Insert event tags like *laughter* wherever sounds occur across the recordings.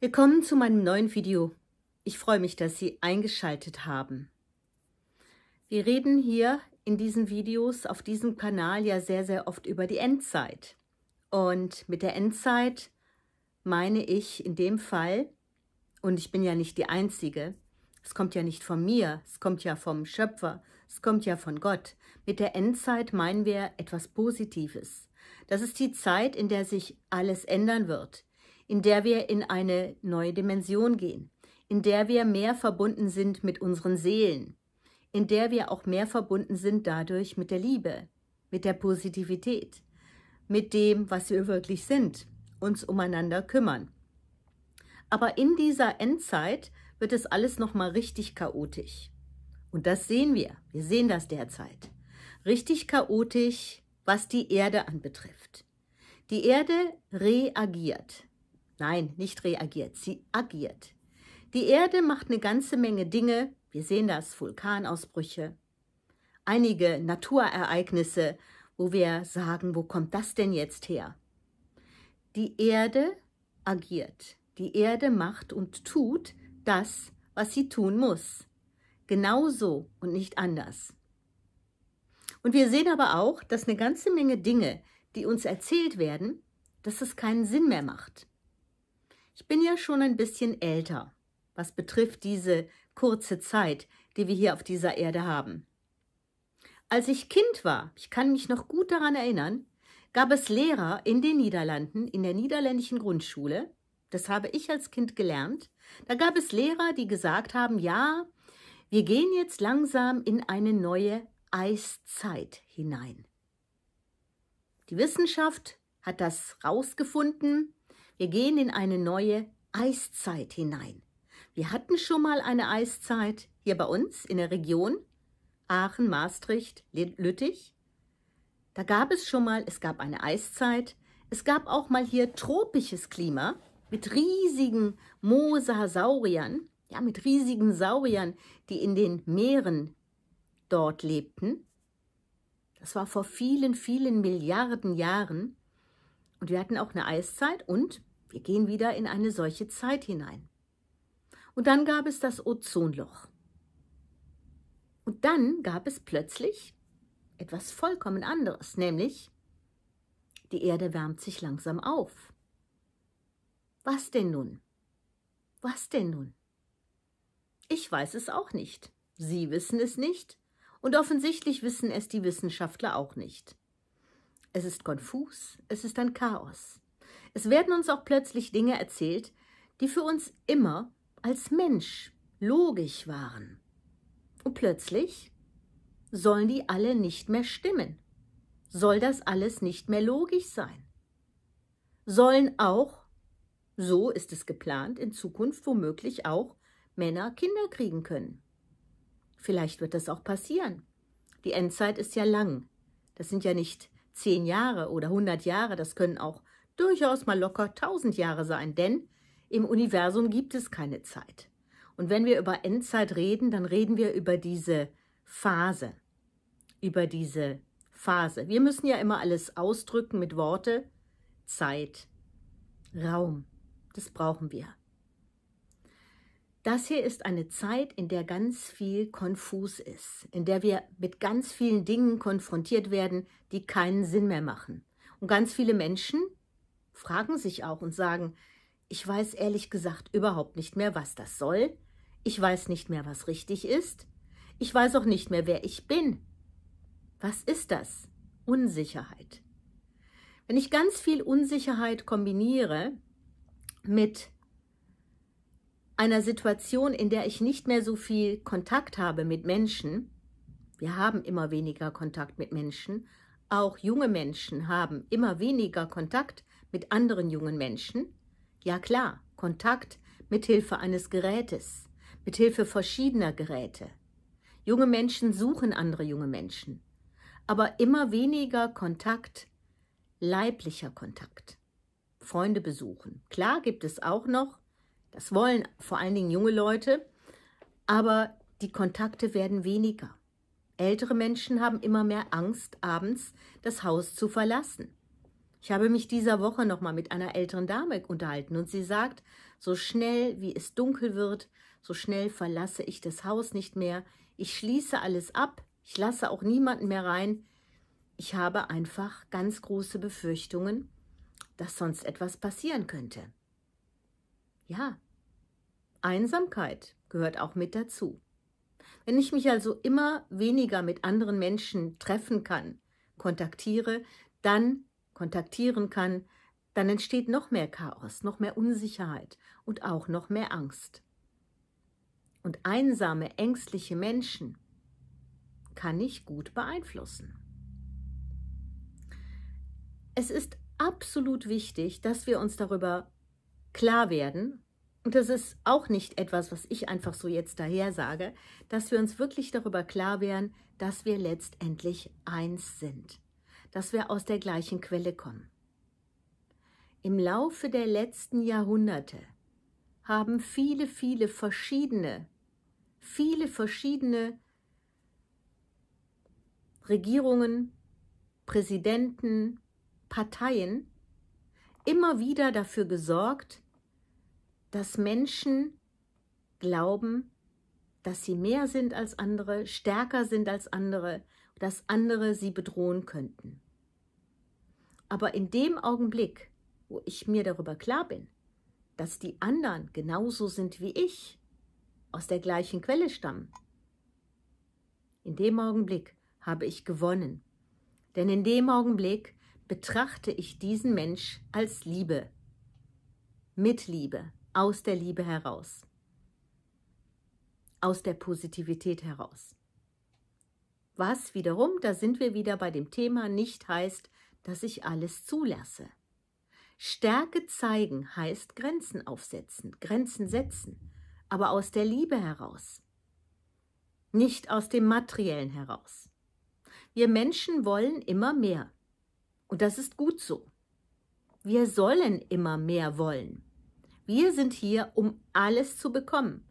Willkommen zu meinem neuen Video. Ich freue mich, dass Sie eingeschaltet haben. Wir reden hier in diesen Videos auf diesem Kanal ja sehr, sehr oft über die Endzeit. Und mit der Endzeit meine ich in dem Fall, und ich bin ja nicht die Einzige, es kommt ja nicht von mir, es kommt ja vom Schöpfer, es kommt ja von Gott. Mit der Endzeit meinen wir etwas Positives. Das ist die Zeit, in der sich alles ändern wird, in der wir in eine neue Dimension gehen, in der wir mehr verbunden sind mit unseren Seelen, in der wir auch mehr verbunden sind dadurch mit der Liebe, mit der Positivität, mit dem, was wir wirklich sind, uns umeinander kümmern. Aber in dieser Endzeit wird es alles nochmal richtig chaotisch. Und das sehen wir. Wir sehen das derzeit. Richtig chaotisch, was die Erde anbetrifft. Die Erde reagiert. Nein, nicht reagiert, sie agiert. Die Erde macht eine ganze Menge Dinge, wir sehen das, Vulkanausbrüche, einige Naturereignisse, wo wir sagen, wo kommt das denn jetzt her? Die Erde agiert, die Erde macht und tut das, was sie tun muss. Genauso und nicht anders. Und wir sehen aber auch, dass eine ganze Menge Dinge, die uns erzählt werden, dass es keinen Sinn mehr macht. Ich bin ja schon ein bisschen älter, was betrifft diese kurze Zeit, die wir hier auf dieser Erde haben. Als ich Kind war, ich kann mich noch gut daran erinnern, gab es Lehrer in den Niederlanden, in der niederländischen Grundschule, das habe ich als Kind gelernt, da gab es Lehrer, die gesagt haben, ja, wir gehen jetzt langsam in eine neue Eiszeit hinein. Die Wissenschaft hat das rausgefunden, wir gehen in eine neue Eiszeit hinein. Wir hatten schon mal eine Eiszeit hier bei uns in der Region Aachen, Maastricht, Lüttich. Da gab es schon mal, es gab eine Eiszeit. Es gab auch mal hier tropisches Klima mit riesigen Mosasauriern, ja, mit riesigen Sauriern, die in den Meeren dort lebten. Das war vor vielen, vielen Milliarden Jahren. Und wir hatten auch eine Eiszeit und wir gehen wieder in eine solche Zeit hinein. Und dann gab es das Ozonloch. Und dann gab es plötzlich etwas vollkommen anderes, nämlich die Erde wärmt sich langsam auf. Was denn nun? Was denn nun? Ich weiß es auch nicht. Sie wissen es nicht und offensichtlich wissen es die Wissenschaftler auch nicht. Es ist konfus, es ist ein Chaos. Es werden uns auch plötzlich Dinge erzählt, die für uns immer als Mensch logisch waren. Und plötzlich sollen die alle nicht mehr stimmen. Soll das alles nicht mehr logisch sein? Sollen auch, so ist es geplant, in Zukunft womöglich auch Männer Kinder kriegen können? Vielleicht wird das auch passieren. Die Endzeit ist ja lang. Das sind ja nicht zehn Jahre oder hundert Jahre, das können auch durchaus mal locker 1000 Jahre sein, denn im Universum gibt es keine Zeit. Und wenn wir über Endzeit reden, dann reden wir über diese Phase, über diese Phase. Wir müssen ja immer alles ausdrücken mit Worte, Zeit, Raum. Das brauchen wir. Das hier ist eine Zeit, in der ganz viel konfus ist, in der wir mit ganz vielen Dingen konfrontiert werden, die keinen Sinn mehr machen. Und ganz viele Menschen fragen sich auch und sagen, ich weiß ehrlich gesagt überhaupt nicht mehr, was das soll, ich weiß nicht mehr, was richtig ist, ich weiß auch nicht mehr, wer ich bin. Was ist das? Unsicherheit. Wenn ich ganz viel Unsicherheit kombiniere mit einer Situation, in der ich nicht mehr so viel Kontakt habe mit Menschen, wir haben immer weniger Kontakt mit Menschen, auch junge Menschen haben immer weniger Kontakt mit anderen jungen Menschen? Ja klar, Kontakt mit Hilfe eines Gerätes, mit Hilfe verschiedener Geräte. Junge Menschen suchen andere junge Menschen, aber immer weniger Kontakt, leiblicher Kontakt. Freunde besuchen. Klar gibt es auch noch, das wollen vor allen Dingen junge Leute, aber die Kontakte werden weniger. Ältere Menschen haben immer mehr Angst, abends das Haus zu verlassen. Ich habe mich dieser Woche nochmal mit einer älteren Dame unterhalten und sie sagt, so schnell wie es dunkel wird, so schnell verlasse ich das Haus nicht mehr. Ich schließe alles ab, ich lasse auch niemanden mehr rein. Ich habe einfach ganz große Befürchtungen, dass sonst etwas passieren könnte. Ja, Einsamkeit gehört auch mit dazu. Wenn ich mich also immer weniger mit anderen Menschen treffen kann, kontaktiere, dann kontaktieren kann, dann entsteht noch mehr Chaos, noch mehr Unsicherheit und auch noch mehr Angst. Und einsame, ängstliche Menschen kann ich gut beeinflussen. Es ist absolut wichtig, dass wir uns darüber klar werden, und das ist auch nicht etwas, was ich einfach so jetzt daher sage, dass wir uns wirklich darüber klar werden, dass wir letztendlich eins sind dass wir aus der gleichen Quelle kommen. Im Laufe der letzten Jahrhunderte haben viele, viele verschiedene, viele verschiedene Regierungen, Präsidenten, Parteien immer wieder dafür gesorgt, dass Menschen glauben, dass sie mehr sind als andere, stärker sind als andere, dass andere sie bedrohen könnten. Aber in dem Augenblick, wo ich mir darüber klar bin, dass die anderen genauso sind wie ich, aus der gleichen Quelle stammen, in dem Augenblick habe ich gewonnen. Denn in dem Augenblick betrachte ich diesen Mensch als Liebe, mit Liebe, aus der Liebe heraus aus der Positivität heraus. Was wiederum, da sind wir wieder bei dem Thema, nicht heißt, dass ich alles zulasse. Stärke zeigen heißt Grenzen aufsetzen, Grenzen setzen, aber aus der Liebe heraus, nicht aus dem Materiellen heraus. Wir Menschen wollen immer mehr und das ist gut so. Wir sollen immer mehr wollen. Wir sind hier, um alles zu bekommen.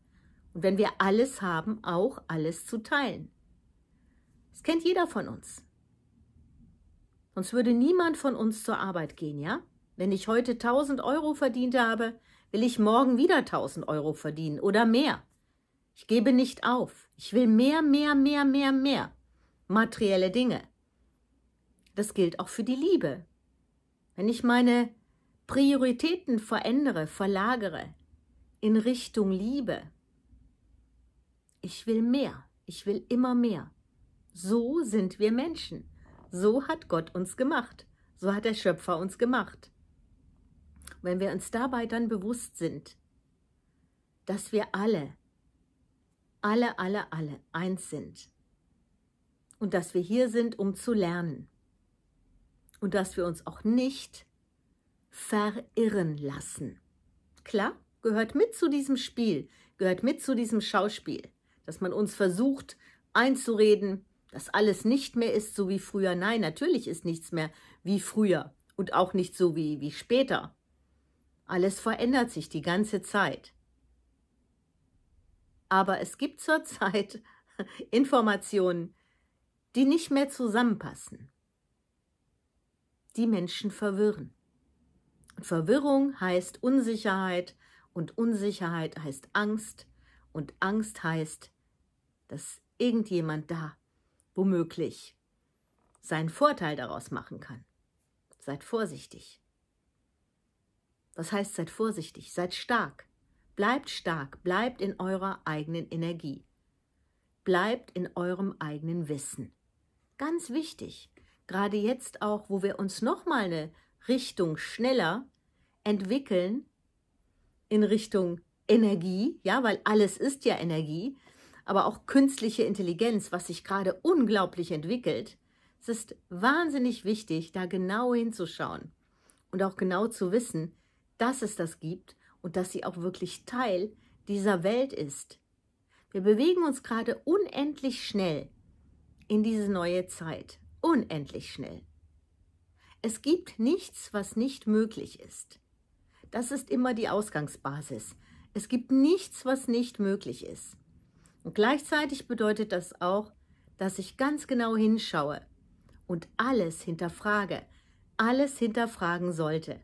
Und wenn wir alles haben, auch alles zu teilen. Das kennt jeder von uns. Sonst würde niemand von uns zur Arbeit gehen, ja? Wenn ich heute 1000 Euro verdient habe, will ich morgen wieder 1000 Euro verdienen oder mehr. Ich gebe nicht auf. Ich will mehr, mehr, mehr, mehr, mehr. Materielle Dinge. Das gilt auch für die Liebe. Wenn ich meine Prioritäten verändere, verlagere in Richtung Liebe, ich will mehr. Ich will immer mehr. So sind wir Menschen. So hat Gott uns gemacht. So hat der Schöpfer uns gemacht. wenn wir uns dabei dann bewusst sind, dass wir alle, alle, alle, alle eins sind und dass wir hier sind, um zu lernen und dass wir uns auch nicht verirren lassen. Klar, gehört mit zu diesem Spiel, gehört mit zu diesem Schauspiel dass man uns versucht einzureden, dass alles nicht mehr ist so wie früher. Nein, natürlich ist nichts mehr wie früher und auch nicht so wie, wie später. Alles verändert sich die ganze Zeit. Aber es gibt zurzeit *laughs* Informationen, die nicht mehr zusammenpassen, die Menschen verwirren. Und Verwirrung heißt Unsicherheit und Unsicherheit heißt Angst und Angst heißt dass irgendjemand da womöglich seinen Vorteil daraus machen kann. Seid vorsichtig. Was heißt seid vorsichtig? Seid stark. Bleibt stark, bleibt in eurer eigenen Energie. Bleibt in eurem eigenen Wissen. Ganz wichtig, gerade jetzt auch, wo wir uns nochmal eine Richtung schneller entwickeln, in Richtung Energie, ja, weil alles ist ja Energie, aber auch künstliche Intelligenz, was sich gerade unglaublich entwickelt, es ist wahnsinnig wichtig, da genau hinzuschauen und auch genau zu wissen, dass es das gibt und dass sie auch wirklich Teil dieser Welt ist. Wir bewegen uns gerade unendlich schnell in diese neue Zeit. Unendlich schnell. Es gibt nichts, was nicht möglich ist. Das ist immer die Ausgangsbasis. Es gibt nichts, was nicht möglich ist. Und gleichzeitig bedeutet das auch, dass ich ganz genau hinschaue und alles hinterfrage, alles hinterfragen sollte.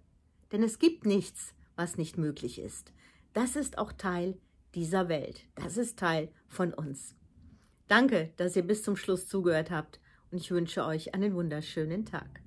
Denn es gibt nichts, was nicht möglich ist. Das ist auch Teil dieser Welt. Das ist Teil von uns. Danke, dass ihr bis zum Schluss zugehört habt und ich wünsche euch einen wunderschönen Tag.